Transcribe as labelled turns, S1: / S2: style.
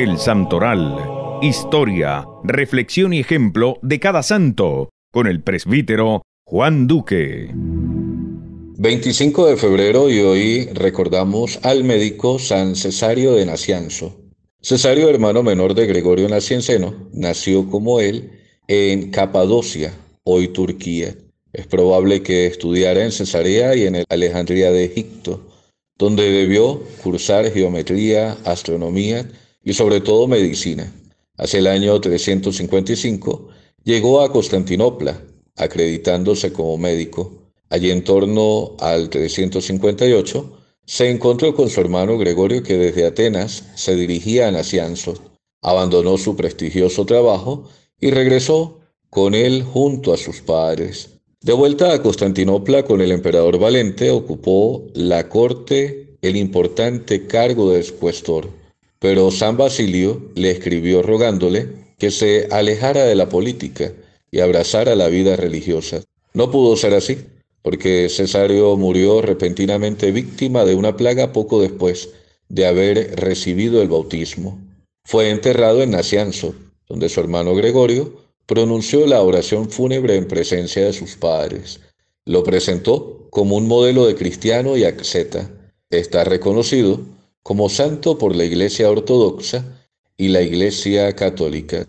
S1: El Santoral. Historia, reflexión y ejemplo de cada santo, con el presbítero Juan Duque. 25 de febrero y hoy
S2: recordamos al médico San Cesario de Nacianzo. Cesario, hermano menor de Gregorio Nacienceno, nació como él en Capadocia, hoy Turquía. Es probable que estudiara en Cesarea y en Alejandría de Egipto, donde debió cursar geometría, astronomía y sobre todo medicina. Hacia el año 355 llegó a Constantinopla, acreditándose como médico. Allí en torno al 358 se encontró con su hermano Gregorio que desde Atenas se dirigía a Nacianzo abandonó su prestigioso trabajo y regresó con él junto a sus padres. De vuelta a Constantinopla con el emperador Valente ocupó la corte el importante cargo de expuestor. Pero San Basilio le escribió rogándole que se alejara de la política y abrazara la vida religiosa. No pudo ser así, porque Cesario murió repentinamente víctima de una plaga poco después de haber recibido el bautismo. Fue enterrado en Nacianzo, donde su hermano Gregorio pronunció la oración fúnebre en presencia de sus padres. Lo presentó como un modelo de cristiano y asceta. Está reconocido como santo por la Iglesia Ortodoxa y la Iglesia Católica.